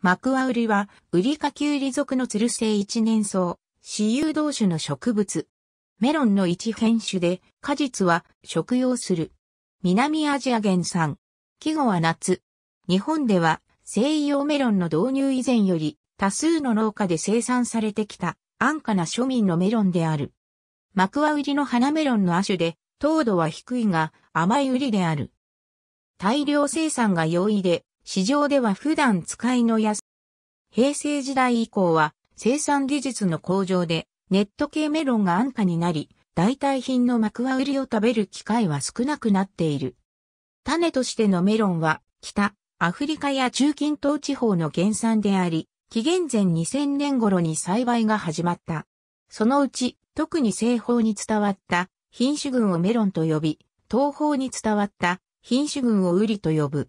マクワウリは、ウリ科キュウリ属のつる性一年草、私有同種の植物。メロンの一変種で、果実は食用する。南アジア原産。季語は夏。日本では西洋メロンの導入以前より多数の農家で生産されてきた安価な庶民のメロンである。マクワウリの花メロンの亜種で糖度は低いが甘いウリである。大量生産が容易で市場では普段使いの安。平成時代以降は生産技術の向上でネット系メロンが安価になり、代替品の幕は売りを食べる機会は少なくなっている。種としてのメロンは北、アフリカや中近東地方の原産であり、紀元前2000年頃に栽培が始まった。そのうち、特に西方に伝わった品種群をメロンと呼び、東方に伝わった品種群をウリと呼ぶ。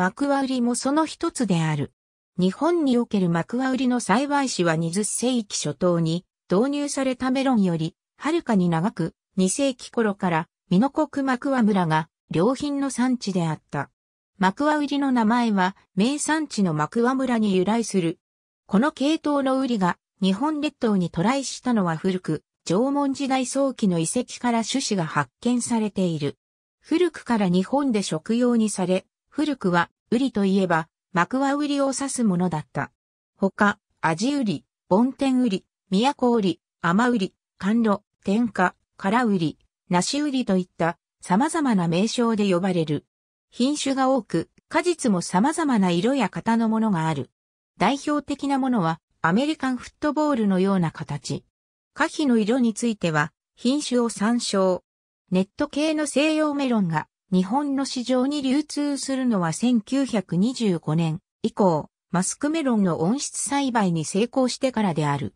幕は売りもその一つである。日本における幕は売りの栽培史は20世紀初頭に導入されたメロンより、はるかに長く、2世紀頃から、美濃国幕は村が、良品の産地であった。幕和売りの名前は、名産地の幕は村に由来する。この系統の売りが、日本列島に渡来したのは古く、縄文時代早期の遺跡から種子が発見されている。古くから日本で食用にされ、古くは、ウリといえば、マクワウリを指すものだった。他、アジウリ、ボンテンウリ、都ウリ、アマウリ、甘露、天下、空ウリ、梨ウリといった様々な名称で呼ばれる。品種が多く、果実も様々な色や型のものがある。代表的なものは、アメリカンフットボールのような形。花皮の色については、品種を参照。ネット系の西洋メロンが日本の市場に流通するのは1925年以降、マスクメロンの温室栽培に成功してからである。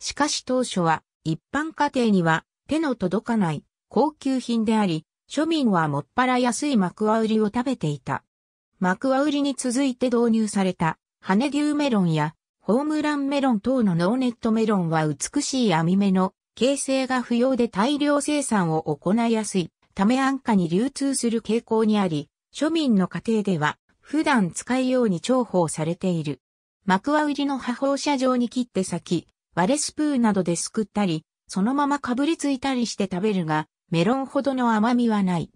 しかし当初は一般家庭には手の届かない高級品であり、庶民はもっぱら安いマクワウリを食べていた。マクワウリに続いて導入された羽牛メロンやホームランメロン等のノーネットメロンは美しい網目の形成が不要で大量生産を行いやすい。ため安価に流通する傾向にあり、庶民の家庭では普段使いように重宝されている。幕は売りの破放射状に切って咲き、割れスプーンなどですくったり、そのままかぶりついたりして食べるが、メロンほどの甘みはない。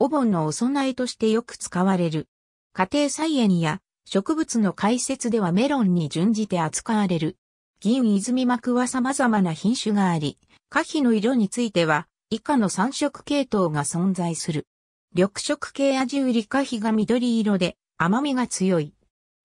お盆のお供えとしてよく使われる。家庭菜園や植物の解説ではメロンに準じて扱われる。銀泉膜は様々な品種があり、花皮の色については以下の3色系統が存在する。緑色系アジウリカヒが緑色で甘みが強い。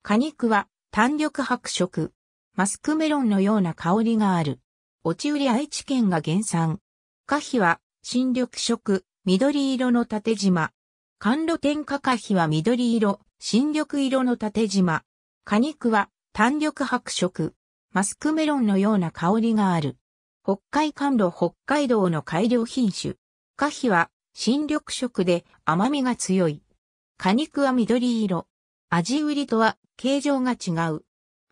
果肉は単緑白色。マスクメロンのような香りがある。落ち売り愛知県が原産。可皮は新緑色、緑色の縦縞。甘露天下花皮は緑色、新緑色の縦縞。果肉は単緑白色。マスクメロンのような香りがある。北海甘露北海道の改良品種。花皮は新緑色で甘みが強い。果肉は緑色。味売りとは形状が違う。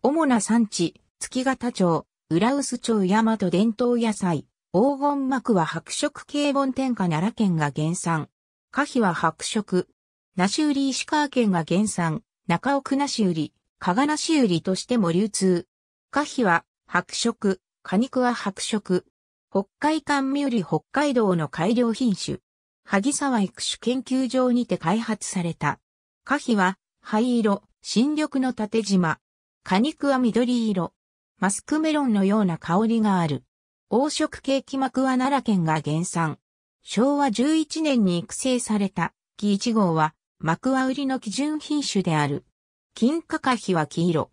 主な産地、月形町、浦臼町大和伝統野菜。黄金膜は白色系本天下奈良県が原産。花皮は白色。梨売り石川県が原産。中奥梨売り、加賀梨売りとしても流通。花皮は白色。果肉は白色。北海間、味より北海道の改良品種。萩沢育種研究所にて開発された。花皮は灰色、新緑の縦縞。果肉は緑色。マスクメロンのような香りがある。黄色系気膜は奈良県が原産。昭和11年に育成された木1号は幕は売りの基準品種である。金華花皮は黄色。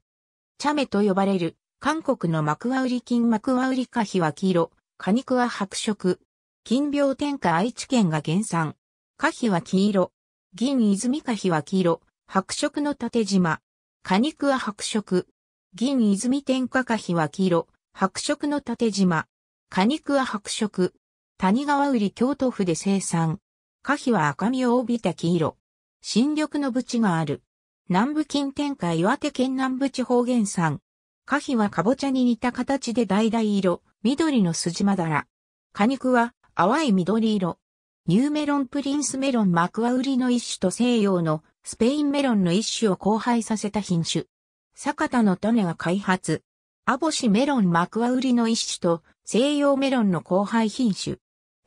茶目と呼ばれる。韓国のマクワウリ菌マクワウリカヒは黄色、果肉は白色。金病天下愛知県が原産。カヒは黄色。銀泉カヒは黄色。白色の縦縞。果肉は白色。銀泉天下カヒは黄色。白色の縦縞。果肉は白色。谷川売り京都府で生産。花皮は赤みを帯びた黄色。新緑のブチがある。南部近天下岩手県南部地方原産。花皮はカボチャに似た形で橙色、緑の筋まだら。果肉は淡い緑色。ニューメロンプリンスメロンマクアウリの一種と西洋のスペインメロンの一種を交配させた品種。坂田の種が開発。アボシメロンマクアウリの一種と西洋メロンの交配品種。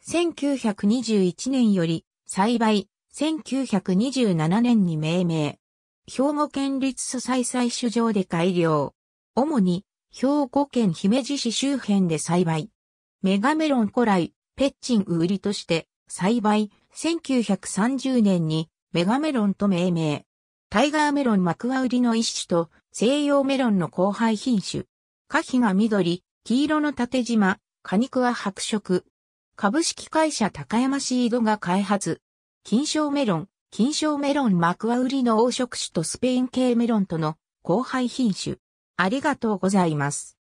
1921年より栽培、1927年に命名。兵庫県立素材採取場で改良。主に兵庫県姫路市周辺で栽培。メガメロン古来、ペッチン売りとして栽培、1930年にメガメロンと命名。タイガーメロン幕は売りの一種と西洋メロンの交配品種。花皮が緑、黄色の縦縞、果肉は白色。株式会社高山シードが開発。金賞メロン、金賞メロン幕は売りの黄色種とスペイン系メロンとの交配品種。ありがとうございます。